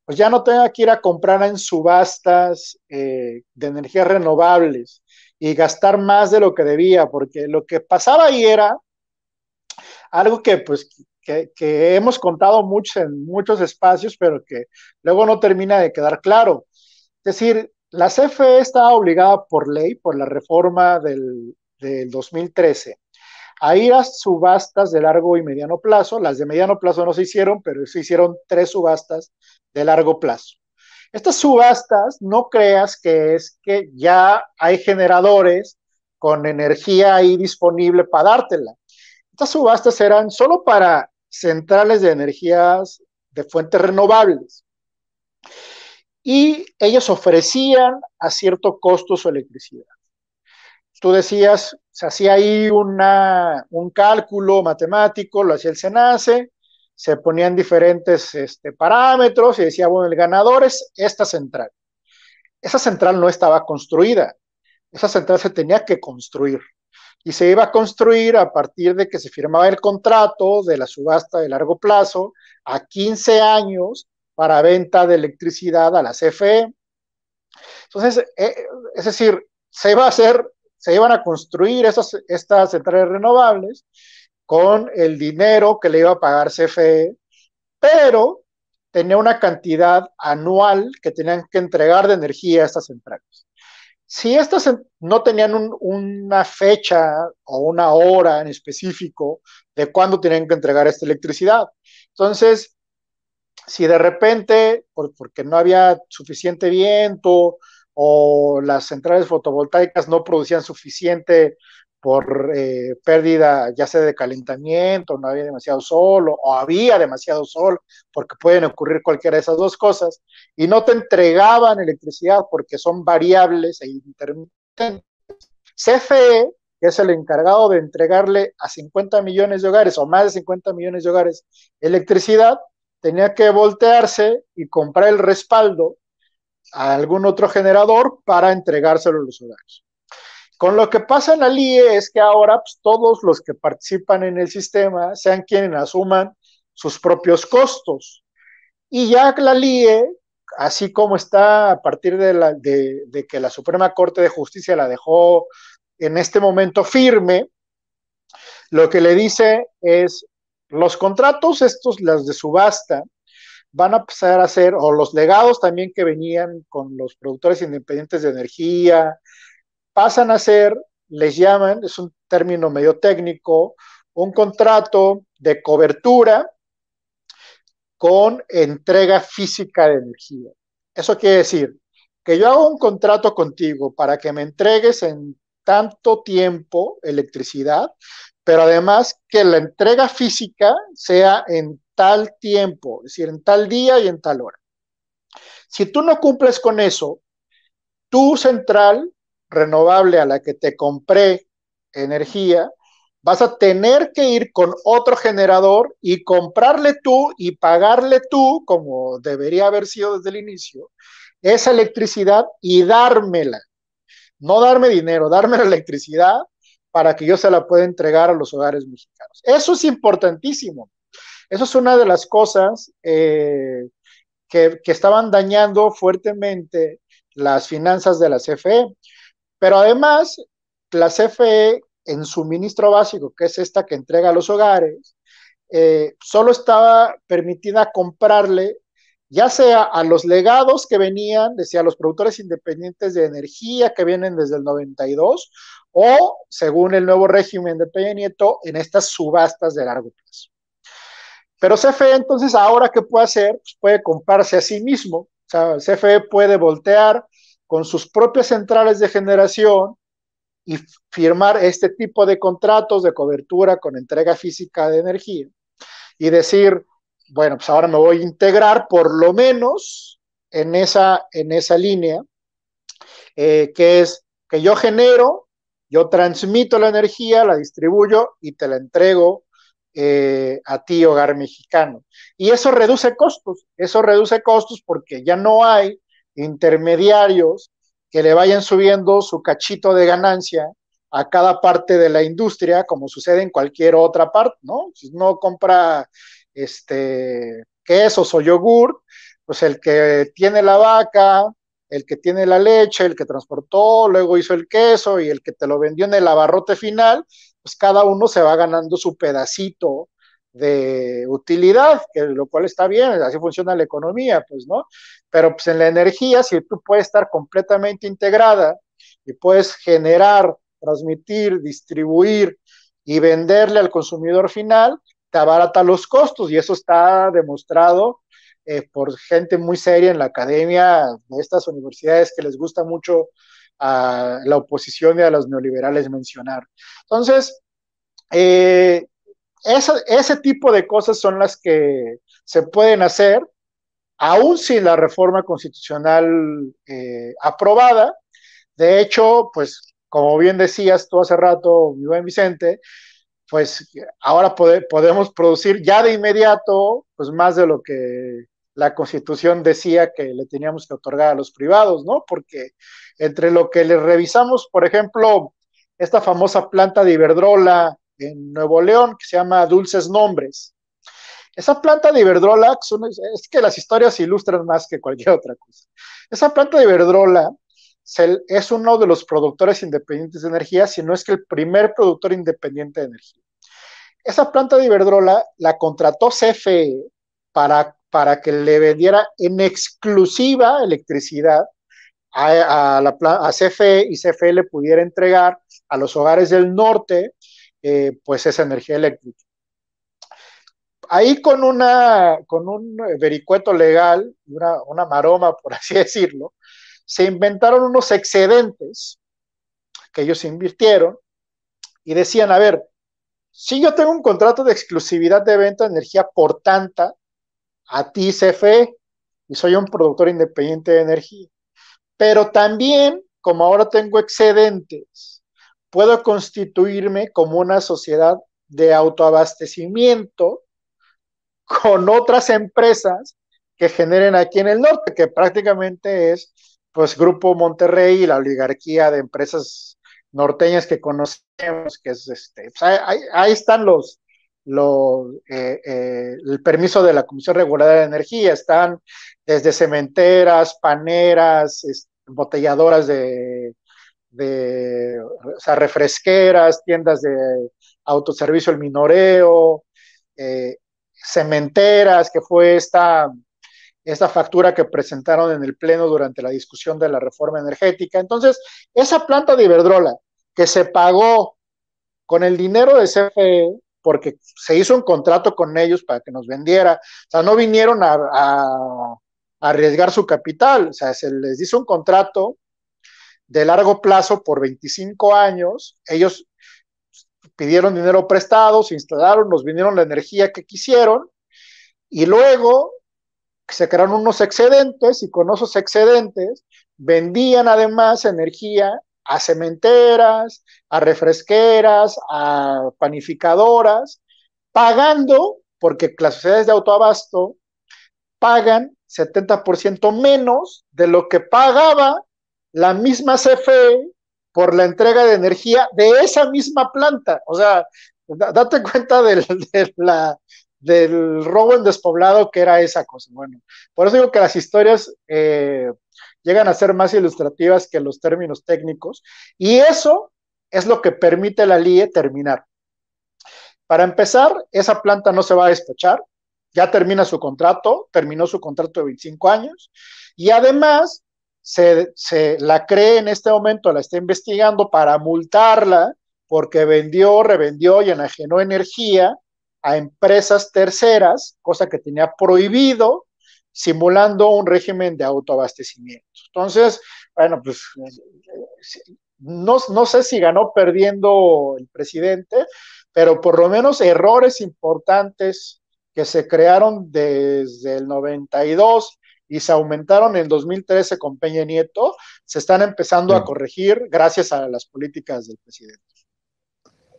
pues ya no tenga que ir a comprar en subastas eh, de energías renovables y gastar más de lo que debía, porque lo que pasaba ahí era algo que pues que, hemos contado mucho en muchos espacios, pero que luego no termina de quedar claro. Es decir, la CFE estaba obligada por ley, por la reforma del, del 2013, a ir subastas de largo y mediano plazo. Las de mediano plazo no se hicieron, pero se hicieron tres subastas de largo plazo. Estas subastas, no creas que es que ya hay generadores con energía ahí disponible para dártela. Estas subastas eran solo para centrales de energías de fuentes renovables. Y ellos ofrecían a cierto costo su electricidad tú decías, se hacía ahí un cálculo matemático, lo hacía el SENACE, se ponían diferentes este, parámetros y decía, bueno, el ganador es esta central. Esa central no estaba construida, esa central se tenía que construir y se iba a construir a partir de que se firmaba el contrato de la subasta de largo plazo a 15 años para venta de electricidad a la CFE. Entonces, eh, es decir, se iba a hacer se iban a construir estas centrales renovables con el dinero que le iba a pagar CFE, pero tenía una cantidad anual que tenían que entregar de energía a estas centrales. Si estas no tenían una fecha o una hora en específico de cuándo tenían que entregar esta electricidad, entonces si de repente, porque no había suficiente viento o las centrales fotovoltaicas no producían suficiente por eh, pérdida ya sea de calentamiento, no había demasiado sol o, o, había demasiado sol, porque pueden ocurrir cualquiera de esas dos cosas, y no te entregaban electricidad porque son variables e intermitentes. CFE, que es el encargado de entregarle a 50 millones de hogares o más de 50 millones de hogares electricidad, tenía que voltearse y comprar el respaldo a algún otro generador para entregárselo a los usuarios. Con lo que pasa en la LIE es que ahora pues, todos los que participan en el sistema sean quienes asuman sus propios costos. Y ya la LIE, así como está a partir de, de que la Suprema Corte de Justicia la dejó en este momento firme, lo que le dice es, los contratos, estos, las de subasta, van a pasar a ser, o los legados también que venían con los productores independientes de energía, pasan a ser, les llaman, es un término medio técnico, un contrato de cobertura con entrega física de energía. Eso quiere decir que yo hago un contrato contigo para que me entregues en tanto tiempo electricidad, pero además que la entrega física sea en tiempo, es decir, en tal día y en tal hora. Si tú no cumples con eso, tu central renovable a la que te compré energía, vas a tener que ir con otro generador y comprarle tú y pagarle tú, como debería haber sido desde el inicio, esa electricidad y dármela. No darme dinero, darme la electricidad para que yo se la pueda entregar a los hogares mexicanos. Eso es importantísimo. Eso es una de las cosas eh, que, estaban dañando fuertemente las finanzas de la CFE. Pero además, la CFE en suministro básico, que es esta que entrega a los hogares, eh, solo estaba permitida comprarle ya sea a los legados que venían, decía, a los productores independientes de energía que vienen desde el 92, o, según el nuevo régimen de Peña Nieto, en estas subastas de largo plazo. Pero CFE entonces ahora qué puede hacer? Pues, puede comprarse a sí mismo. O sea, CFE puede voltear con sus propias centrales de generación y firmar este tipo de contratos de cobertura con entrega física de energía y decir, bueno, pues ahora me voy a integrar por lo menos en esa, en esa línea, eh, que es que yo genero, yo transmito la energía, la distribuyo y te la entrego eh, a ti, hogar mexicano. Y eso reduce costos, eso reduce costos porque ya no hay intermediarios que le vayan subiendo su cachito de ganancia a cada parte de la industria, como sucede en cualquier otra parte, ¿no? Si no compra este, quesos o yogur, pues el que tiene la vaca, el que tiene la leche, el que transportó, luego hizo el queso y el que te lo vendió en el abarrote final, pues cada uno se va ganando su pedacito de utilidad, que lo cual está bien, así funciona la economía, pues, ¿no? Pero pues en la energía, si tú puedes estar completamente integrada y puedes generar, transmitir, distribuir y venderle al consumidor final, te abarata los costos y eso está demostrado eh, por gente muy seria en la academia de estas universidades que les gusta mucho a la oposición y a los neoliberales mencionar. Entonces, eh, ese tipo de cosas son las que se pueden hacer, aún sin la reforma constitucional eh, aprobada. De hecho, pues como bien decías tú hace rato, mi buen Vicente, pues ahora podemos producir ya de inmediato, pues más de lo que la constitución decía que le teníamos que otorgar a los privados, ¿no? Porque entre lo que les revisamos, por ejemplo, esta famosa planta de Iberdrola en Nuevo León, que se llama Dulces Nombres. Esa planta de Iberdrola, es que las historias ilustran más que cualquier otra cosa. Esa planta de Iberdrola es uno de los productores independientes de energía, si no es que el primer productor independiente de energía. Esa planta de Iberdrola la contrató CFE para para que le vendiera en exclusiva electricidad a, la, a CFE y CFE le pudiera entregar a los hogares del norte eh, pues esa energía eléctrica. Ahí con, una, con un vericueto legal, una, una maroma, por así decirlo, se inventaron unos excedentes que ellos invirtieron y decían, a ver, si yo tengo un contrato de exclusividad de venta de energía por tanta, a ti, CFE, y soy un productor independiente de energía. Pero también, como ahora tengo excedentes, puedo constituirme como una sociedad de autoabastecimiento con otras empresas que generen aquí en el norte, que prácticamente es pues Grupo Monterrey y la oligarquía de empresas norteñas que conocemos, que es este, pues, ahí, están los, eh, eh, el permiso de la Comisión Reguladora de Energía. Están desde cementeras, paneras, embotelladoras de, refresqueras, tiendas de autoservicio, el minoreo, eh, cementeras, que fue esta, esta factura que presentaron en el Pleno durante la discusión de la reforma energética. Entonces, esa planta de Iberdrola que se pagó con el dinero de CFE, porque se hizo un contrato con ellos para que nos vendiera. O sea, no vinieron a, arriesgar su capital, o sea, se les hizo un contrato de largo plazo por 25 años. Ellos pidieron dinero prestado, se instalaron, nos vinieron la energía que quisieron y luego se crearon unos excedentes y con esos excedentes vendían además energía a cementeras, a refresqueras, a panificadoras, pagando, porque las sociedades de autoabasto pagan 70% menos de lo que pagaba la misma CFE por la entrega de energía de esa misma planta. O sea, date cuenta del, del robo en despoblado que era esa cosa. Bueno, por eso digo que las historias eh, llegan a ser más ilustrativas que los términos técnicos, y eso es lo que permite la LIE terminar. Para empezar, esa planta no se va a despachar, ya termina su contrato, terminó su contrato de 25 años, y además se, se la cree en este momento, la está investigando para multarla porque vendió, revendió y enajenó energía a empresas terceras, cosa que tenía prohibido simulando un régimen de autoabastecimiento. Entonces, bueno, pues no, sé si ganó perdiendo el presidente, pero por lo menos errores importantes que se crearon desde el 92 y se aumentaron en 2013 con Peña Nieto, se están empezando a corregir gracias a las políticas del presidente.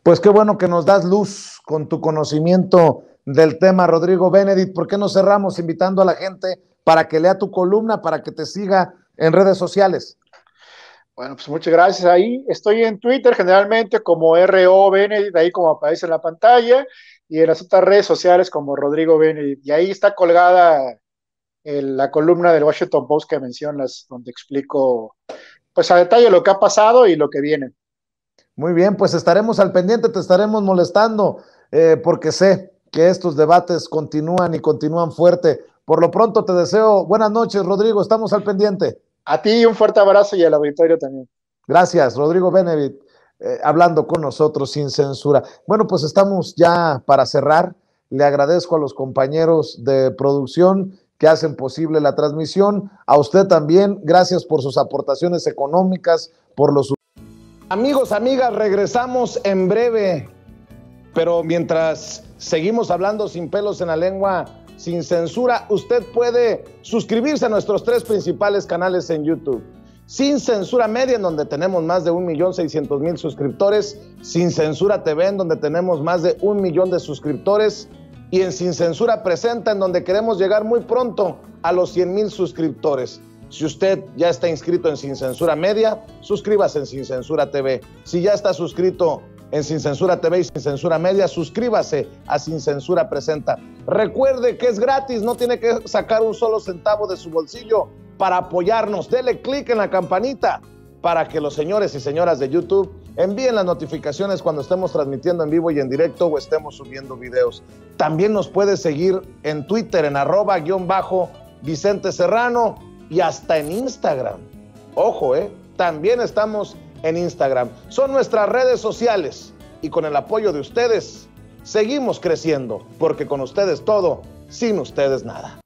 Pues qué bueno que nos das luz con tu conocimiento del tema, Rodrigo Benedict. ¿Por qué no cerramos invitando a la gente para que lea tu columna, para que te siga en redes sociales? Bueno, pues muchas gracias. Ahí estoy en Twitter generalmente como RO Benedict, ahí como aparece en la pantalla, y en las otras redes sociales como Rodrigo Benedict. Y ahí está colgada la columna del Washington Post que mencionas, donde explico pues a detalle lo que ha pasado y lo que viene. Muy bien, pues estaremos al pendiente, te estaremos molestando, eh, porque sé que estos debates continúan y continúan fuerte. Por lo pronto te deseo buenas noches, Rodrigo, estamos al pendiente. A ti un fuerte abrazo y al auditorio también. Gracias, Rodrigo Benevit, eh, hablando con nosotros sin censura. Bueno, pues estamos ya para cerrar. Le agradezco a los compañeros de producción que hacen posible la transmisión. A usted también, gracias por sus aportaciones económicas, por los... Amigos, amigas, regresamos en breve pero mientras seguimos hablando sin pelos en la lengua, sin censura, usted puede suscribirse a nuestros tres principales canales en YouTube. Sin Censura Media, en donde tenemos más de 1.600.000 suscriptores. Sin Censura TV, en donde tenemos más de un millón de suscriptores. Y en Sin Censura Presenta, en donde queremos llegar muy pronto a los 100.000 suscriptores. Si usted ya está inscrito en Sin Censura Media, suscríbase en Sin Censura TV. Si ya está suscrito en Sin Censura TV y Sin Censura Media. Suscríbase a Sin Censura Presenta. Recuerde que es gratis, no tiene que sacar un solo centavo de su bolsillo para apoyarnos. Dele clic en la campanita para que los señores y señoras de YouTube envíen las notificaciones cuando estemos transmitiendo en vivo y en directo o estemos subiendo videos. También nos puede seguir en Twitter en arroba guión bajo Vicente Serrano y hasta en Instagram. Ojo, ¿eh? También estamos en Instagram. Son nuestras redes sociales y con el apoyo de ustedes seguimos creciendo, porque con ustedes todo, sin ustedes nada.